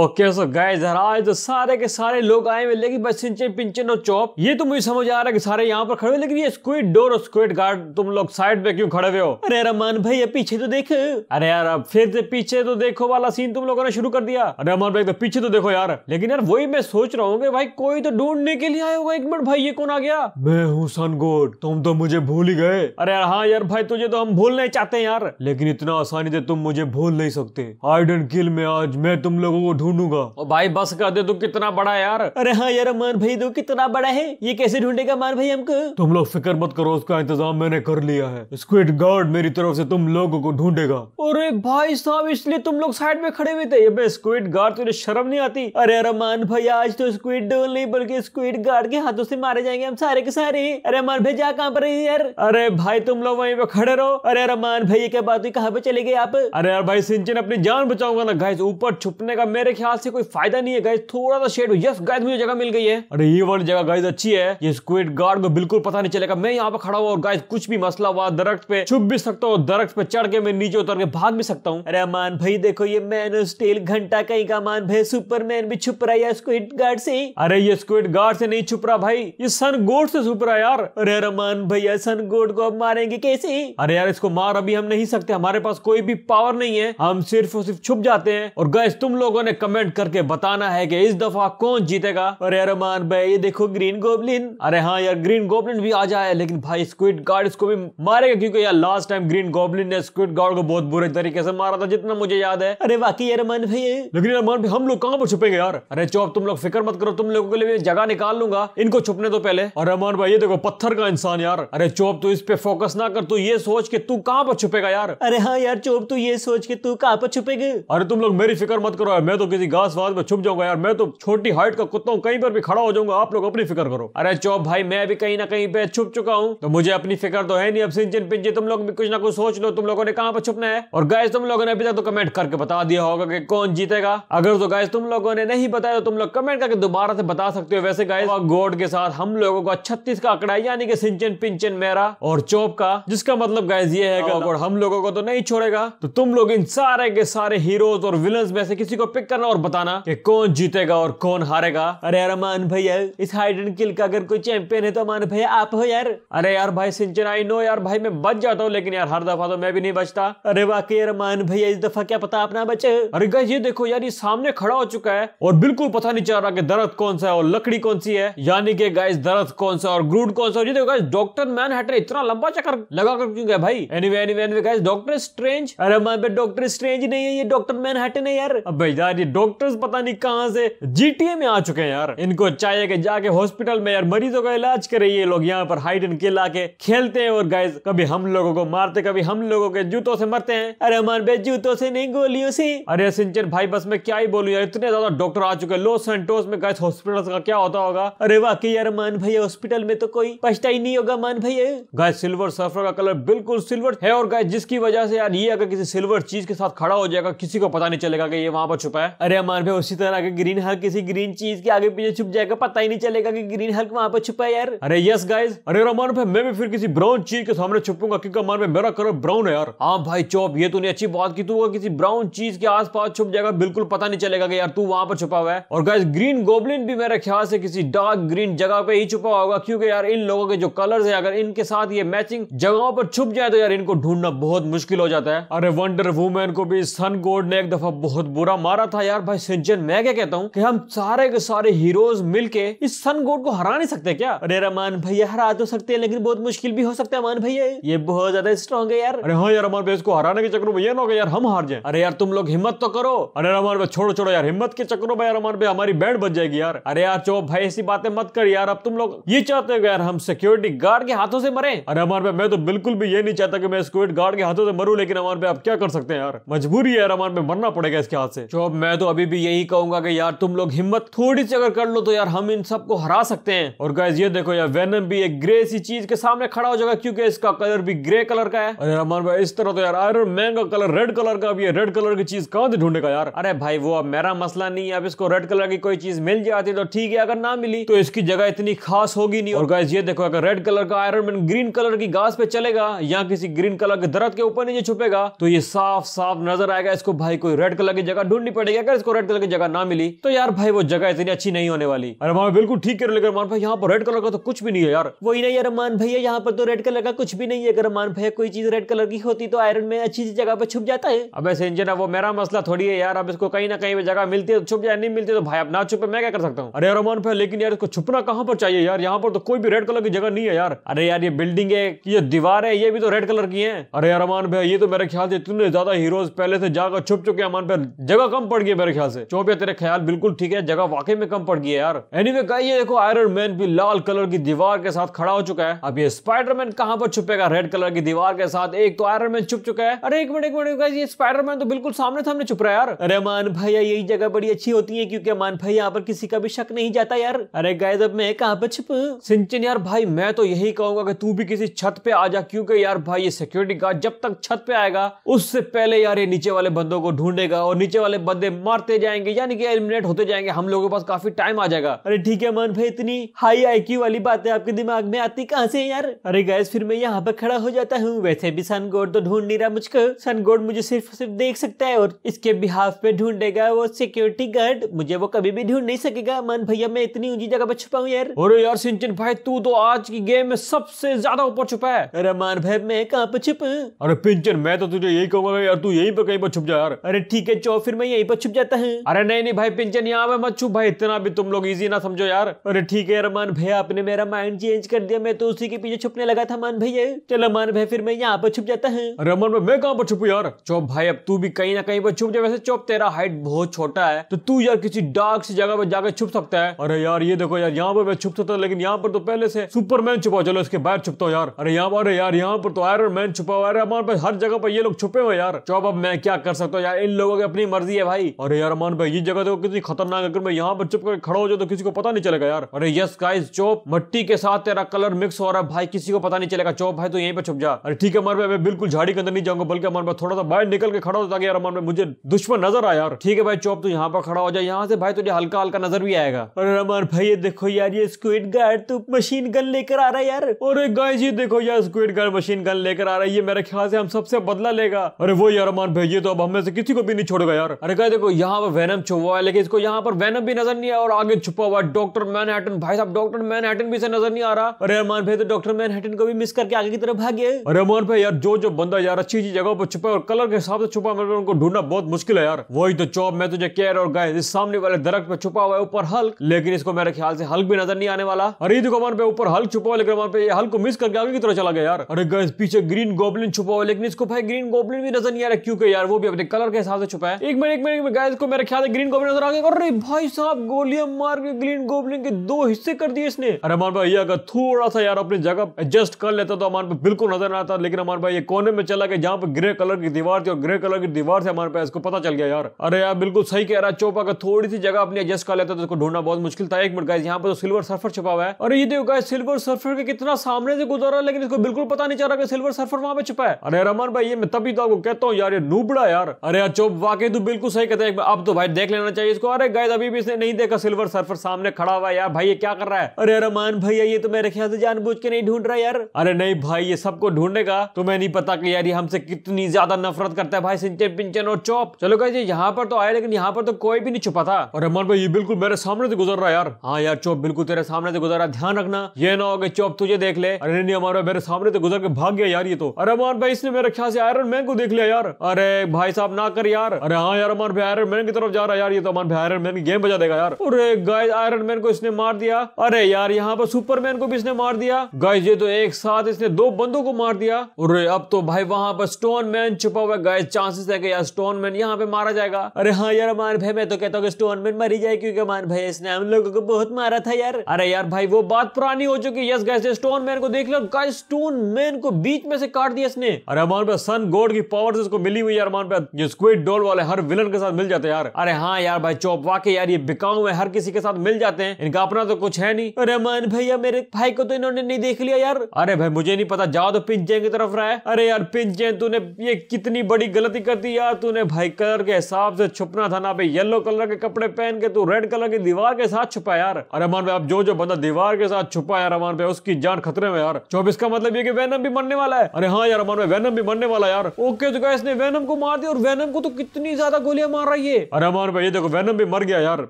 okay so guys यार आज तो सारे के सारे लोग आए हुए लेकिन बस सिंचन पिंचन और चौप ये तो मुझे समझ आ रहा है कि सारे यहाँ पर खड़े हुए लेकिन ये स्क्विड डोर और स्क्विड गार्ड तुम लोग साइड पे क्यों खड़े हुए हो अरे रमान भाई ये पीछे तो देख अरे यार अब फिर से पीछे तो देखो वाला सीन तुम लोगों ने शुरू कर दिया अरे रमान भाई तो पीछे तो देखो यार लेकिन यार वही मैं सोच रहा हूँ भाई कोई तो ढूंढने के लिए आया होगा एक मिनट भाई ये कौन आ गया मैं हूँ सनगोड तुम तो मुझे भूल ही गए अरे यार हाँ यार भाई तुझे तो हम भूल नहीं चाहते यार लेकिन इतना आसानी से तुम मुझे भूल नहीं सकते आई डोंट किल में आज मैं तुम लोगों को ढूंढूंगा और भाई बस कर दे तू कितना बड़ा यार अरे हाँ यार मान भाई तू कितना बड़ा है ये कैसे ढूंढेगा मान भाई हमको तुम लोग फिक्र मत करो उसका इंतजाम मैंने कर लिया है स्क्विड गार्ड मेरी तरफ से तुम लोगों को ढूंढेगा अरे भाई साहब इसलिए तुम लोग साइड में खड़े हुए थे ये स्क्विड गार्ड तुझे शर्म नहीं आती अरे मान भाई आज तो स्क्विड डोल नहीं बल्कि स्क्विड गार्ड के हाथों से मारे जाएंगे हम सारे के सारे अरे मान भाई जा कहाँ पर यार अरे भाई तुम लोग वहीं पे खड़े रहो अरे मान भाई क्या बात हुई कहाँ पे चले गए आप अरे यार भाई सिंचन अपनी जान बचाऊंगा ना गाइस ऊपर छुपने का मेरे ख्याल से कोई फायदा नहीं है गाइज थोड़ा सा शेड यस गाइज मुझे जगह मिल गई है अरे ये वाली जगह गाइज अच्छी है ये स्क्विड गार्ड को बिल्कुल पता नहीं चलेगा मैं यहाँ पर खड़ा हुआ और गाइज कुछ भी मसला हुआ दरख्त पे छुप भी सकता हूँ दरख्त पे चढ़ के मैं नीचे उतर के भाग भी सकता हूँ अरे अमान भाई देखो ये मैन स्टील घंटा कहीं का मान भाई सुपरमैन भी छुप रहा है स्क्विड गार्ड से अरे ये स्क्विड गार्ड से नहीं छुप रहा भाई ये सन गोड से छुप रहा यार अरे रमान भैया सन गोड को अब मारेंगे कैसे अरे यार इसको मार अभी हम नहीं सकते हमारे पास कोई भी पावर नहीं है हम सिर्फ और सिर्फ छुप जाते हैं और गैस तुम लोगों ने कमेंट करके बताना है कि इस दफा कौन जीतेगा अरे रमान भाई ये देखो ग्रीन गोबलिन अरे हाँ यार ग्रीन गोबलिन भी आ जाए लेकिन भाई स्क्विड गार्ड इसको भी मारेगा क्योंकि यार लास्ट टाइम ग्रीन गोबलिन ने स्क्विड गार्ड को बहुत बुरे तरीके से मारा था जितना मुझे याद है अरे वाकई यार रमान भाई लेकिन रमान भाई हम लोग कहाँ पर छुपेंगे यार अरे चौब तुम लोग फिक्र मत करो तुम लोगों के लिए जगह निकाल लूंगा इनको छुपने दो पहले और रमान भाई ये देखो पत्थर का इंसान यार अरे चौब तू इस पे फोकस ना कर तू ये सोच के तू कहाँ पर छुपेगा यार अरे हाँ यार चौब तू ये सोच के तू कहाँ पर छुपेगा अरे तुम लोग मेरी फिक्र मत करो मैं तो किसी घास वास में छुप जाऊंगा यार मैं तो छोटी हाइट का कुत्ता हूँ कहीं पर भी खड़ा हो जाऊंगा आप लोग अपनी फिक्र करो अरे चौप भाई मैं भी कहीं ना कहीं पे छुप चुका हूँ तो मुझे अपनी फिक्र तो है नहीं अब सिंचन पिंचे तुम लोग भी कुछ ना कुछ सोच लो तुम लोगों ने कहा पर छुपना है और गाय तुम लोगों ने अभी तक तो कमेंट करके बता दिया होगा कि कौन जीतेगा अगर तो गाय तुम लोगों ने नहीं बताया तो तुम लोग कमेंट करके दोबारा से बता सकते हो वैसे गाय गोड के साथ हम लोगों का छत्तीस का आंकड़ा है यानी कि सिंचन पिंचन मेरा और चौप का जिसका मतलब गाइज ये है हम लोगों को तो नहीं छोड़ेगा तो तुम लोग इन सारे के सारे हीरोज और विलन में से किसी को पिक करना करना और बताना कि कौन जीतेगा और कौन हारेगा अरे यार अमान भैया इस हाइड एंड किल का अगर कोई चैंपियन है तो अमान भैया आप हो यार अरे यार भाई सिंचन आई नो यार भाई मैं बच जाता हूँ लेकिन यार हर दफा तो मैं भी नहीं बचता अरे वाकई यार अमान भैया इस दफा क्या पता अपना बचे अरे गाइस ये देखो यार ये सामने खड़ा हो चुका है और बिल्कुल पता नहीं चल रहा की दरद कौन सा है और लकड़ी कौन सी है यानी कि गाइस दरद कौन सा और ग्रूड कौन सा और देखो गाइस डॉक्टर मैन हटर इतना लंबा चक्कर लगा कर क्यों गया भाई anyway anyway anyway guys doctor strange अरे मैं डॉक्टर स्ट्रेंज नहीं है ये डॉक्टर मैन हैटन नहीं यार अब यार ये डॉक्टर्स पता नहीं कहाँ से जीटीए में आ चुके हैं यार इनको चाहिए कि जाके हॉस्पिटल में यार मरीजों का इलाज करे ये लोग यहाँ पर हाइट एंड किला के खेलते हैं और गाइज कभी हम लोगों को मारते कभी हम लोगों के जूतों से मरते हैं अरे मान बे जूतों से नहीं गोलियों से अरे सिंचन भाई बस मैं क्या ही बोलू यार इतने ज्यादा डॉक्टर आ चुके हैं लॉस एंटोस में गाइज हॉस्पिटल का क्या होता होगा अरे वाकई यार मान भाई हॉस्पिटल में तो कोई पछता ही नहीं होगा मान भाई गाय सिल्वर सफर का कलर बिल्कुल सिल्वर है और गाय जिसकी वजह से यार ये अगर किसी सिल्वर चीज के साथ खड़ा हो जाएगा किसी को पता नहीं चलेगा कि ये वहां पर छुपा है अरे अमर भाई उसी तरह अगर ग्रीन हल्क किसी ग्रीन चीज के आगे पीछे छुप जाएगा पता ही नहीं चलेगा कि ग्रीन हल्क वहां पर छुपा है यार अरे यस गाइज अरे रमान भाई मैं भी फिर किसी ब्राउन चीज के सामने छुपूंगा क्योंकि अमर भाई मेरा कलर ब्राउन है यार हाँ भाई चौप ये तूने अच्छी बात की तू किसी ब्राउन चीज के पास छुप जाएगा बिल्कुल पता नहीं चलेगा कि यार तू वहां पर छुपा हुआ है और गाइज ग्रीन गोबलिन भी मेरे ख्याल से किसी डार्क ग्रीन जगह पे ही छुपा होगा क्योंकि यार इन लोगों के जो कलर्स है अगर इनके साथ ये मैचिंग जगहों पर छुप जाए तो यार इनको ढूंढना बहुत मुश्किल हो जाता है अरे वंडर वुमेन को भी सन गोड ने एक दफा बहुत बुरा मारा था था यार भाई सज्जन मैं क्या कहता हूँ कि हम सारे के सारे हीरोज मिलके इस सन गोड को हरा नहीं सकते क्या अरे रमान भैया हरा तो सकते हैं लेकिन बहुत मुश्किल भी हो सकता है अमान भैया ये बहुत ज्यादा स्ट्रॉन्ग है यार अरे हाँ यार अमान भाई इसको हराने के चक्रो भैया ना यार हम हार जाए अरे यार तुम लोग हिम्मत तो करो अरे रमान भाई छोड़ो छोड़ो यार हिम्मत के चक्रो भाई रमान भाई हमारी बैंड बच जाएगी यार अरे यार चो भाई ऐसी बातें मत कर यार अब तुम लोग ये चाहते हो यार हम सिक्योरिटी गार्ड के हाथों से मरे अरे अमान भाई मैं तो बिल्कुल भी ये नहीं चाहता कि मैं सिक्योरिटी गार्ड के हाथों से मरू लेकिन अमान भाई आप क्या कर सकते हैं यार मजबूरी है यार अमान भाई मरना पड़ेगा इसके हाथ से चो मैं मैं तो अभी भी यही कहूंगा कि यार तुम लोग हिम्मत थोड़ी सी अगर कर लो तो यार हम इन सबको हरा सकते हैं और गैस ये देखो यार वेनम भी एक ग्रे सी चीज के सामने खड़ा हो जाएगा क्योंकि इसका कलर भी ग्रे कलर का है यार रमान भाई इस तरह तो यार आयरन मैन का कलर रेड कलर का भी रेड कलर की चीज कहाँ से ढूंढेगा यार अरे भाई वो अब मेरा मसला नहीं है अब इसको रेड कलर की कोई चीज मिल जाती तो ठीक है अगर ना मिली तो इसकी जगह इतनी खास होगी नहीं और गैस ये देखो अगर रेड कलर का आयरन मैन ग्रीन कलर की घास पे चलेगा या किसी ग्रीन कलर के दरद के ऊपर नीचे छुपेगा तो ये साफ साफ नजर आएगा इसको भाई कोई रेड कलर की जगह ढूंढनी पड़ेगी अगर इसको रेड कलर की जगह ना मिली तो यार भाई वो जगह इतनी अच्छी नहीं होने वाली अरे मामा बिल्कुल ठीक कह रहे रमान भाई यहाँ पर रेड कलर का तो कुछ भी नहीं है यार वही नहीं रमान भैया यहाँ पर तो रेड कलर का कुछ भी नहीं है अगर रमान भैया कोई चीज रेड कलर की होती तो आयरन में अच्छी जगह पर छुप जाता है अब ऐसे इंजन वो मेरा मसला थोड़ी है यार अब इसको कहीं ना कहीं जगह मिलती है तो छुप जाए नहीं मिलती तो भाई अब ना छुपे मैं क्या कर सकता हूँ अरे रमान भैया लेकिन यार इसको छुपना कहाँ पर चाहिए यार यहाँ पर तो कोई भी रेड कलर की जगह नहीं है यार अरे यार ये बिल्डिंग है ये दीवार है ये भी तो रेड कलर की है अरे यार अमान भैया ये तो मेरे ख्याल से इतने ज्यादा हीरोज पहले से जाकर छुप चुके हैं अमान भैया जगह कम पड़ गई है मेरे ख्याल से चौपिया तेरे ख्याल बिल्कुल ठीक है जगह वाकई में कम पड़ गई है यार एनीवे anyway, ये देखो आयरन मैन भी लाल कलर की दीवार के साथ खड़ा हो चुका है अब ये स्पाइडरमैन कहाँ पर छुपेगा रेड कलर की दीवार के साथ एक तो आयरन मैन छुप चुका है अरे एक मिनट एक मिनट ये स्पाइडरमैन तो बिल्कुल सामने सामने छुप रहा है यार अरे मान भैया यही जगह बड़ी अच्छी होती है क्योंकि मान भाई यहाँ पर किसी का भी शक नहीं जाता यार अरे गाय जब मैं कहाँ पर छुप सिंचन यार भाई मैं तो यही कहूंगा कि तू भी किसी छत पे आ जा क्योंकि यार भाई ये सिक्योरिटी गार्ड जब तक छत पे आएगा उससे पहले यार ये नीचे वाले बंदों को ढूंढेगा और नीचे वाले बंदे मारते जाएंगे यानी कि एलिमिनेट होते जाएंगे हम लोगों के पास काफी टाइम आ जाएगा अरे ठीक है मन भाई इतनी हाई आईक्यू वाली बातें आपके दिमाग में आती कहाँ से यार अरे गैस फिर मैं यहाँ पे खड़ा हो जाता हूँ वैसे भी सन गोड तो ढूंढ नहीं रहा मुझको सन गोड मुझे सिर्फ सिर्फ देख सकता है और इसके बिहाफ पे ढूंढेगा वो सिक्योरिटी गार्ड मुझे वो कभी भी ढूंढ नहीं सकेगा मन भैया मैं इतनी ऊंची जगह पर छुपा यार और यार सिंचन भाई तू तो आज की गेम में सबसे ज्यादा ऊपर छुपा है अरे मान भाई मैं कहाँ पे छुप अरे पिंचन मैं तो तुझे यही कहूंगा यार तू यही पे कहीं पर छुप जा यार अरे ठीक है चो फिर मैं यही पर छुप जाता है अरे नहीं नहीं भाई पिंचन यहाँ पे मत भाई इतना भी तुम लोग इजी ना समझो यार अरे ठीक है रमान भाई आपने मेरा माइंड चेंज कर दिया मैं तो उसी के पीछे छुपने लगा था मान भैया चलो मान भाई फिर मैं यहाँ पर छुप जाता है रमन भाई मैं कहाँ पर छुपू यार चौप भाई अब तू भी कहीं ना कहीं पर छुप जाए वैसे चौप तेरा हाइट बहुत छोटा है तो तू यार किसी डार्क सी जगह पर जाकर छुप सकता है अरे यार ये देखो यार यहाँ पर मैं छुप सकता लेकिन यहाँ पर तो पहले से सुपरमैन छुपा चलो इसके बाहर छुपता हूँ यार अरे यहाँ पर यार यहाँ पर तो आयरन मैन छुपा हुआ है हमारे पास हर जगह पर ये लोग छुपे हुए यार चौप अब मैं क्या कर सकता हूँ यार इन लोगों की अपनी मर्जी है भाई अरे यार अमान भाई ये जगह देखो कितनी खतरनाक अगर मैं यहाँ पर चुप कर खड़ा हो जाए तो किसी को पता नहीं चलेगा यार अरे यस गाइस चोप मट्टी के साथ तेरा कलर मिक्स हो रहा है भाई किसी को पता नहीं चलेगा चोप भाई तो यहीं पर छुप जा अरे ठीक है अमर भाई मैं बिल्कुल झाड़ी के अंदर नहीं जाऊंगा बल्कि अमर भाई थोड़ा सा बाहर निकल के खड़ा हो यार अमर भाई मुझे दुश्मन नजर आया यार ठीक है भाई चोप तो यहाँ पर खड़ा हो जाए यहाँ से भाई तुझे हल्का हल्का नजर भी आएगा अरे अमर भाई ये देखो यार ये स्क्विड गार्ड तो मशीन गन लेकर आ रहा है यार और गाइस ये देखो यार स्क्विड गार्ड मशीन गन लेकर आ रहा है ये मेरे ख्याल से हम सबसे बदला लेगा अरे वो यार अमर भाई ये तो अब हमें से किसी को भी नहीं छोड़ेगा यार अरे गाय देखो देखो यहाँ पर वैनम छुपा हुआ है लेकिन इसको यहाँ पर वैनम भी नजर नहीं आया और आगे छुपा हुआ है डॉक्टर मैनहटन भाई साहब डॉक्टर मैनहटन भी से नजर नहीं आ रहा अरे रहमान भाई तो डॉक्टर मैनहटन को भी मिस करके आगे की तरफ भाग भागे अरे रहमान भाई यार जो जो बंदा यार अच्छी अच्छी जगह पर छुपा और कलर के हिसाब से छुपा मतलब उनको ढूंढना बहुत मुश्किल है यार वही तो चौप मैं तुझे कह रहा और गाय इस सामने वाले दरख्त पे छुपा हुआ है ऊपर हल्क लेकिन इसको मेरे ख्याल से हल्क भी नजर नहीं आने वाला अरे देखो हमारे पे ऊपर हल्क छुपा हुआ लेकिन अमान पे हल्क को मिस करके आगे की तरफ चला गया यार अरे गए पीछे ग्रीन गोबलिन छुपा हुआ लेकिन इसको भाई ग्रीन गोबलिन भी नजर नहीं आ रहा क्योंकि यार वो भी अपने कलर के हिसाब से छुपा है एक मिनट एक मिनट गैस को मेरे ख्याल ग्रीन गोबलिन नजर आ गया अरे भाई साहब गोलियां मार के ग्रीन गोबलिन के दो हिस्से कर दिए इसने अरे अमान भाई अगर थोड़ा सा यार अपनी जगह एडजस्ट कर लेता तो अमान पे बिल्कुल नजर आता लेकिन अमान भाई ये कोने में चला गया जहाँ पे ग्रे कलर की दीवार थी और ग्रे कलर की दीवार से हमारे पास इसको पता चल गया यार अरे यार बिल्कुल सही कह रहा है चोपा का थोड़ी सी जगह अपनी एडजस्ट कर लेता तो इसको ढूंढना बहुत मुश्किल था एक मिनट गाइस यहाँ पर तो सिल्वर सर्फर छुपा हुआ है और ये देखो गाइस सिल्वर सर्फर के कितना सामने से गुजर रहा है लेकिन इसको बिल्कुल पता नहीं चल रहा कि सिल्वर सर्फर वहाँ पे छुपा है अरे रमन भाई ये मैं तभी तो आपको कहता हूँ यार ये नूबड़ा यार अरे यार चोप वाकई तो बिल्कुल सही कहते सकते हैं एक बार अब तो भाई देख लेना चाहिए इसको अरे गए अभी भी इसने नहीं देखा सिल्वर सर्फर सामने खड़ा हुआ यार भाई ये क्या कर रहा है अरे रमान भैया ये तो मेरे ख्याल से जानबूझ के नहीं ढूंढ रहा यार अरे नहीं भाई ये सबको ढूंढेगा मैं नहीं पता कि यार ये हमसे कितनी ज्यादा नफरत करता है भाई सिंचन पिंचन और चौप चलो गए यहाँ पर तो आया लेकिन यहाँ पर तो कोई भी नहीं छुपा था और रमान भाई ये बिल्कुल मेरे सामने से गुजर रहा है यार हाँ यार चौप बिल्कुल तेरे सामने से गुजर रहा ध्यान रखना ये ना हो गए चौप तुझे देख ले अरे नहीं हमारे मेरे सामने से गुजर के भाग गया यार ये तो अरे रमान भाई इसने मेरे ख्याल से आयरन मैन को देख लिया यार अरे भाई साहब ना कर यार अरे हाँ यार अमान भाई आयरन मैन की तरफ जा रहा है यार ये तो अमन भाई आयरन मैन की गेम बजा देगा यार अरे गाइस आयरन मैन को इसने मार दिया अरे यार यहाँ पर सुपरमैन को भी इसने मार दिया गाइस ये तो एक साथ इसने दो बंदों को मार दिया अरे अब तो भाई वहां पर स्टोन मैन छुपा हुआ गाइस चांसेस है कि यार स्टोन मैन यहाँ पे मारा जाएगा अरे हाँ यार अमान भाई मैं तो कहता हूँ स्टोन मैन मरी जाए क्योंकि अमान भाई इसने हम लोगों को बहुत मारा था यार अरे यार भाई वो बात पुरानी हो चुकी यस गाइस स्टोन मैन को देख लो गाइस स्टोन मैन को बीच में से काट दिया इसने अरे अमान भाई सन गोड की पावर्स इसको मिली हुई यार अमान भाई ये स्क्विड डॉल वाले हर विलन के साथ मिल जाते यार अरे हाँ यार भाई चौप वाकई यार ये बिकाऊ है हर किसी के साथ मिल जाते हैं इनका अपना तो कुछ है नहीं अरे मन भैया मेरे भाई को तो इन्होंने नहीं देख लिया यार अरे भाई मुझे नहीं पता जाओ तो पिंचैन की तरफ रहा है अरे यार पिंचैन तूने ये कितनी बड़ी गलती कर दी यार तूने भाई कलर के हिसाब से छुपना था ना भाई येलो कलर के कपड़े पहन के तू रेड कलर की दीवार के साथ छुपा यार अरे मान भाई अब जो जो बंदा दीवार के साथ छुपा यार अमान भाई उसकी जान खतरे में यार चौबीस का मतलब ये कि वैनम भी मरने वाला है अरे हाँ यार अमान भाई वैनम भी मरने वाला यार ओके तो इसने वैनम को मार दिया और वैनम को तो कितनी ज्यादा गोलियां मार रहा है ये अरे अमन भाई ये देखो वेनम भी मर गया यार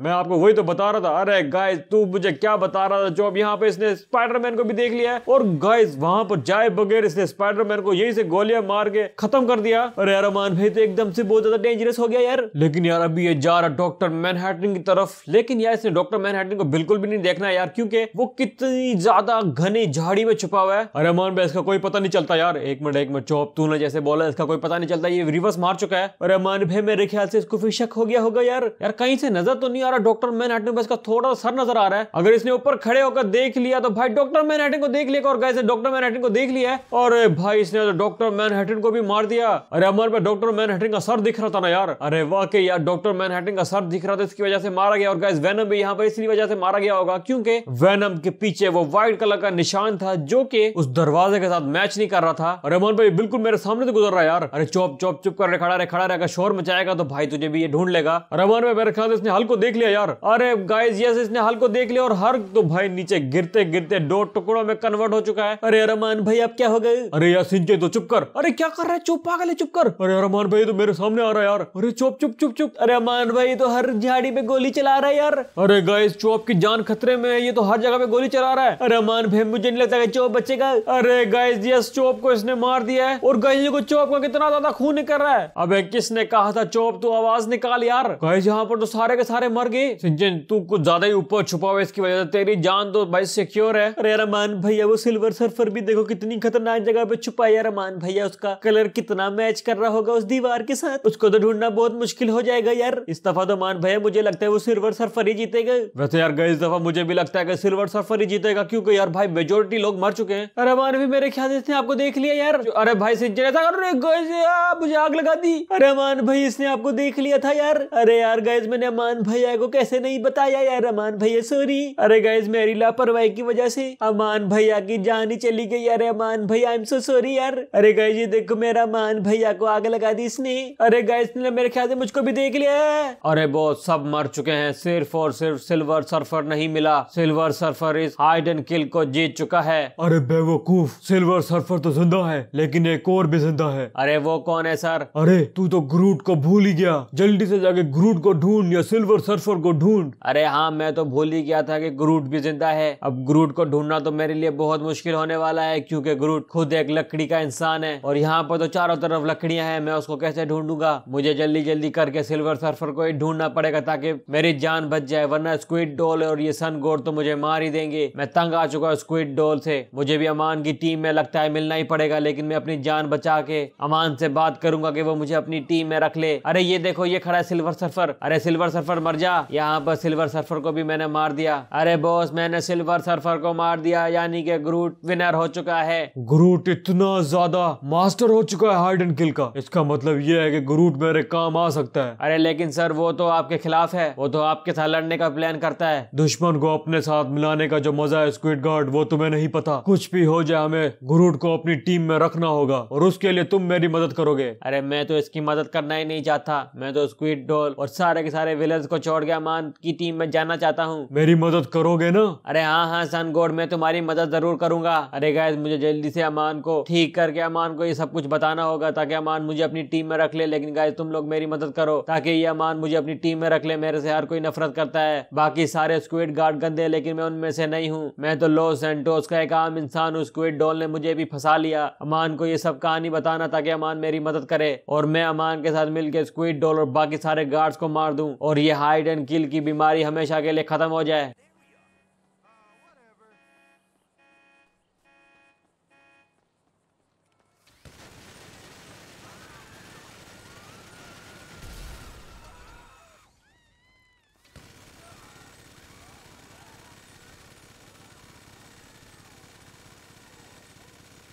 मैं आपको वही तो बता रहा था अरे गाइस तू मुझे क्या बता रहा था जो अब यहाँ पे इसने स्पाइडरमैन को भी देख लिया है और गाइस वहां पर जाए बगैर इसने स्पाइडरमैन को यही से गोलियां मार के खत्म कर दिया अरे यार अमान भाई तो एकदम से बहुत ज्यादा डेंजरस हो गया यार लेकिन यार अभी ये जा रहा डॉक्टर मैनहैटन की तरफ लेकिन यार इसने डॉक्टर मैनहैटन को बिल्कुल भी नहीं देखना यार क्योंकि वो कितनी ज्यादा घनी झाड़ी में छुपा हुआ है अरे अमान भाई इसका कोई पता नहीं चलता यार एक मिनट एक मिनट चौप तूने जैसे बोला इसका कोई पता नहीं चलता ये रिवर्स मार चुका है अरे अमान भाई मेरे ख्याल से इसको फिर भी शक हो गया होगा यार यार कहीं से नजर तो नहीं आ रहा डॉक्टर मैनहट्टन को इसका थोड़ा सर नजर आ रहा है अगर इसने ऊपर खड़े होकर देख लिया तो भाई डॉक्टर मैनहट्टन को देख लिया और कैसे डॉक्टर मैनहट्टन को देख लिया और भाई इसने तो डॉक्टर मैनहट्टन को भी मार दिया अरे हमारे पास डॉक्टर मैनहट्टन का सर दिख रहा था ना यार अरे वाकई यार डॉक्टर मैनहट्टन का सर दिख रहा था इसकी वजह से मारा गया और गैस वेनम भी यहाँ पर इसी वजह से मारा गया होगा क्योंकि वेनम के पीछे वो व्हाइट कलर का निशान था जो कि उस दरवाजे के साथ मैच नहीं कर रहा था और अमन भाई बिल्कुल मेरे सामने से तो गुजर रहा है यार अरे चौप चौप चुप कर रहे खड़ा रहे खड़ा रहेगा शोर मचाएगा तो भाई तुझे भी ये ढूंढ लेगा रमान में मेरे ख्याल से इसने हल को देख लिया यार अरे गाइज यस इसने हल को देख लिया और हर तो भाई नीचे गिरते गिरते दो टुकड़ों में कन्वर्ट हो चुका है अरे रमान भाई अब क्या हो गए अरे यार सिंचे तो चुप कर अरे क्या कर रहा है चुप पागल है चुप कर अरे रमान भाई तो मेरे सामने आ रहा है यार अरे चुप चुप चुप चुप अरे रमान भाई तो हर झाड़ी पे गोली चला रहा है यार अरे गाइस चोप की जान खतरे में ये तो हर जगह पे गोली चला रहा है अरे रमान भाई मुझे नहीं लगता चोप बचेगा अरे गाइस यस चोप को इसने मार दिया है और गाइस को चोप का कितना ज्यादा खून कर रहा है अब किसने कहा था चोप तू आवाज आवाज निकाल यार यहाँ पर तो सारे के सारे मर गए सिंचन तू कुछ ज्यादा ही ऊपर छुपा हुआ इसकी वजह से तेरी जान तो भाई सिक्योर है अरे रमान भैया वो सिल्वर सर्फर भी देखो कितनी खतरनाक जगह पे छुपा है रमान भैया उसका कलर कितना मैच कर रहा होगा उस दीवार के साथ उसको तो ढूंढना बहुत मुश्किल हो जाएगा यार इस दफा तो मान भैया मुझे लगता है वो सिल्वर सर्फर ही जीतेगा वैसे यार इस दफा मुझे भी लगता है कि सिल्वर सर्फर ही जीतेगा क्योंकि यार भाई मेजोरिटी लोग मर चुके हैं अरे मान भी मेरे ख्याल से आपको देख लिया यार अरे भाई सिंचन ऐसा मुझे आग लगा दी अरे मान भाई इसने आपको देख लिया दिया था यार अरे यार गैस मैंने अमान भैया को कैसे नहीं बताया यार अमान भैया सॉरी अरे गाइज मेरी लापरवाही की वजह से अमान भैया की जान ही चली गई अरे अमान भैया आई एम सो सॉरी यार अरे गाइज ये देखो मेरा अमान भैया को आग लगा दी इसने अरे गाइज ने मेरे ख्याल से मुझको भी देख लिया अरे बहुत सब मर चुके हैं सिर्फ और सिर्फ सिल्वर सर्फर नहीं मिला सिल्वर सर्फर इस हाइड एंड किल को जीत चुका है अरे बेवकूफ सिल्वर सर्फर तो जिंदा है लेकिन एक और भी जिंदा है अरे वो कौन है सर अरे तू तो ग्रूट को भूल ही गया जल्दी से जाके ग्रूट को ढूंढ या सिल्वर सर्फर को ढूंढ अरे हाँ मैं तो भूल ही गया था कि ग्रूट भी जिंदा है अब ग्रूट को ढूंढना तो मेरे लिए बहुत मुश्किल होने वाला है क्योंकि ग्रूट खुद एक लकड़ी का इंसान है और यहाँ पर तो चारों तरफ लकड़ियां हैं मैं उसको कैसे ढूंढूंगा मुझे जल्दी जल्दी करके सिल्वर सर्फर को ही ढूंढना पड़ेगा ताकि मेरी जान बच जाए वरना स्क्विड डोल और ये सन गोर तो मुझे मार ही देंगे मैं तंग आ चुका हूँ स्क्विड डोल से मुझे भी अमान की टीम में लगता है मिलना ही पड़ेगा लेकिन मैं अपनी जान बचा के अमान से बात करूंगा कि वो मुझे अपनी टीम में रख ले अरे ये देखो ये खड़ा है सिल्वर सर्फर अरे सिल्वर सर्फर मर जा यहाँ पर सिल्वर सर्फर को भी मैंने मार दिया अरे बॉस मैंने सिल्वर सर्फर को मार दिया यानी कि ग्रूट विनर हो चुका है ग्रूट इतना ज्यादा मास्टर हो चुका है हार्ड एंड किल का इसका मतलब ये है कि ग्रूट मेरे काम आ सकता है अरे लेकिन सर वो तो आपके खिलाफ है वो तो आपके साथ लड़ने का प्लान करता है दुश्मन को अपने साथ मिलाने का जो मजा है स्क्विड गार्ड वो तुम्हें नहीं पता कुछ भी हो जाए हमें गुरूड को अपनी टीम में रखना होगा और उसके लिए तुम मेरी मदद करोगे अरे मैं तो इसकी मदद करना ही नहीं चाहता मैं तो तो स्क्विड डॉल और सारे के सारे विलर्स को छोड़ गया मान की टीम में जाना चाहता हूँ मेरी मदद करोगे ना अरे हाँ हाँ सन गोड मैं तुम्हारी मदद जरूर करूंगा अरे गाय मुझे जल्दी से अमान को ठीक करके अमान को ये सब कुछ बताना होगा ताकि अमान मुझे अपनी टीम में रख ले लेकिन गाय तुम लोग मेरी मदद करो ताकि ये अमान मुझे अपनी टीम में रख ले मेरे से हर कोई नफरत करता है बाकी सारे स्क्विड गार्ड गंदे लेकिन मैं उनमें से नहीं हूँ मैं तो लॉस सेंटोस का एक आम इंसान हूँ स्क्विड डॉल ने मुझे भी फंसा लिया अमान को ये सब कहानी बताना ताकि अमान मेरी मदद करे और मैं अमान के साथ मिलकर स्क्विड डॉल और बाकी सारे गार्ड्स को मार दूं और ये हाइड एंड किल की बीमारी हमेशा के लिए खत्म हो जाए